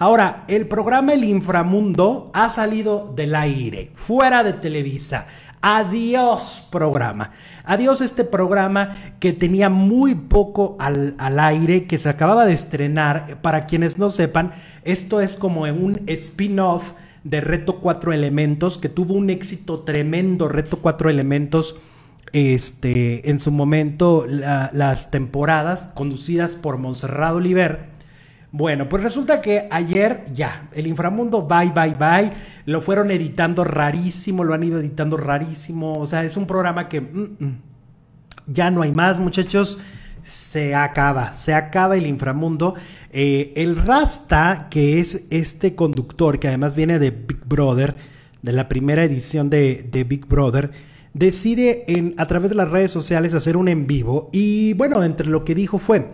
Ahora, el programa El Inframundo ha salido del aire, fuera de Televisa. Adiós programa. Adiós este programa que tenía muy poco al, aire, que se acababa de estrenar. Para quienes no sepan, esto es como un spin-off de Reto Cuatro Elementos, que tuvo un éxito tremendo, Reto Cuatro Elementos. Este, en su momento, las temporadas conducidas por Monserrado Oliver bueno, pues resulta que ayer ya, el inframundo, bye, bye, bye, lo fueron editando rarísimo, lo han ido editando rarísimo, o sea, es un programa que mm, mm, ya no hay más, muchachos, se acaba, se acaba el inframundo. Eh, el Rasta, que es este conductor, que además viene de Big Brother, de la primera edición de, Big Brother, decide en, a través de las redes sociales hacer un en vivo y bueno, entre lo que dijo fue...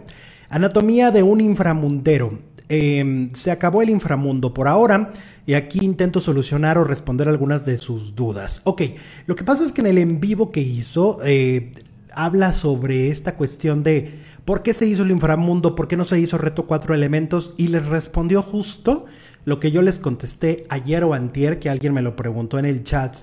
Anatomía de un inframundero. Em, se acabó el inframundo por ahora y aquí intento solucionar o responder algunas de sus dudas. Ok, lo que pasa es que en el en vivo que hizo eh, habla sobre esta cuestión de por qué se hizo el inframundo, por qué no se hizo reto cuatro elementos y les respondió justo lo que yo les contesté ayer o antier que alguien me lo preguntó en el chat.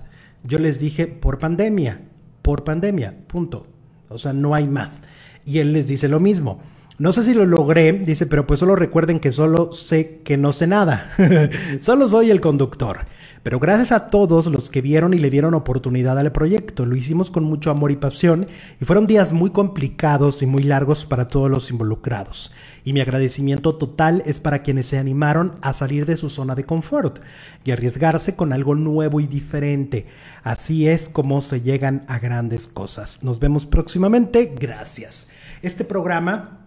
Yo les dije por pandemia, por pandemia, punto. O sea, no hay más. Y él les dice lo mismo. No sé si lo logré, dice, pero pues solo recuerden que solo sé que no sé nada. solo soy el conductor. Pero gracias a todos los que vieron y le dieron oportunidad al proyecto. Lo hicimos con mucho amor y pasión y fueron días muy complicados y muy largos para todos los involucrados. Y mi agradecimiento total es para quienes se animaron a salir de su zona de confort y arriesgarse con algo nuevo y diferente. Así es como se llegan a grandes cosas. Nos vemos próximamente. Gracias. Este programa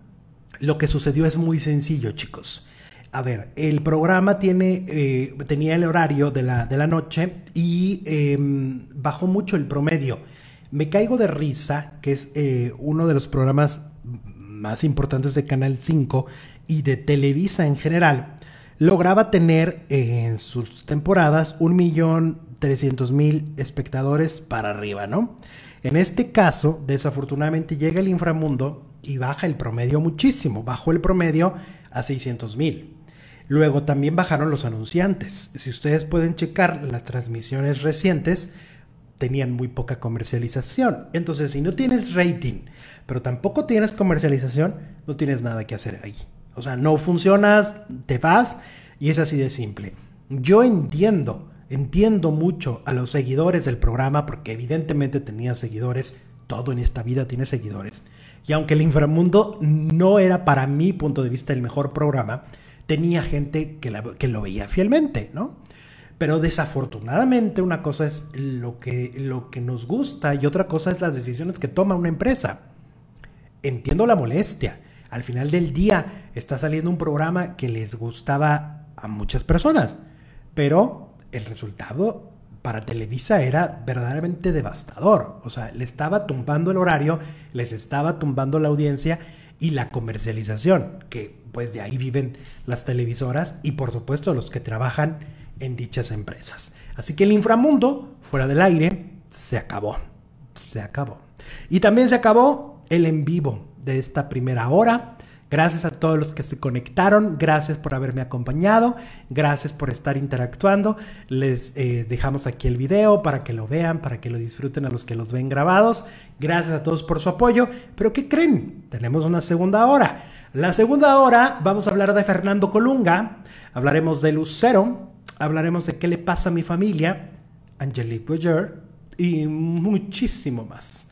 lo que sucedió es muy sencillo, chicos. A ver, el programa tiene, eh, tenía el horario de la, de la noche y em, bajó mucho el promedio. Me caigo de risa, que es eh, uno de los programas más importantes de Canal 5 y de Televisa en general, lograba tener eh, en sus temporadas 1.300.000 espectadores para arriba, ¿no? En este caso, desafortunadamente llega el inframundo y baja el promedio muchísimo, bajó el promedio a 600 mil. Luego también bajaron los anunciantes. Si ustedes pueden checar las transmisiones recientes, tenían muy poca comercialización. Entonces, si no tienes rating, pero tampoco tienes comercialización, no tienes nada que hacer ahí. O sea, no funcionas, te vas y es así de simple. Yo entiendo, entiendo mucho a los seguidores del programa porque evidentemente tenía seguidores todo en esta vida tiene seguidores. Y aunque el inframundo no era para mi punto de vista el mejor programa, tenía gente que, lo veía fielmente, ¿no? Pero desafortunadamente una cosa es lo que, lo que nos gusta y otra cosa es las decisiones que toma una empresa. Entiendo la molestia. Al final del día está saliendo un programa que les gustaba a muchas personas, pero el resultado para Televisa era verdaderamente devastador. O sea, le estaba tumbando el horario, les estaba tumbando la audiencia y la comercialización, que pues de ahí viven las televisoras y por supuesto los que trabajan en dichas empresas. Así que el inframundo, fuera del aire, se acabó. Se acabó. Y también se acabó el en vivo de esta primera hora. Gracias a todos los que se conectaron, gracias por haberme acompañado, gracias por estar interactuando. Les eh, dejamos aquí el video para que lo vean, para que lo disfruten a los que los ven grabados. Gracias a todos por su apoyo. Pero ¿qué creen? Tenemos una segunda hora. La segunda hora vamos a hablar de Fernando Colunga, hablaremos de Lucero, hablaremos de qué le pasa a mi familia, Angelique Boyer y muchísimo más.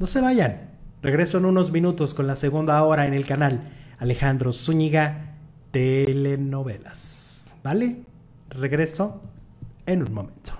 No se vayan. Regreso en unos minutos con la segunda hora en el canal Alejandro Zúñiga Telenovelas. ¿Vale? Regreso en un momento.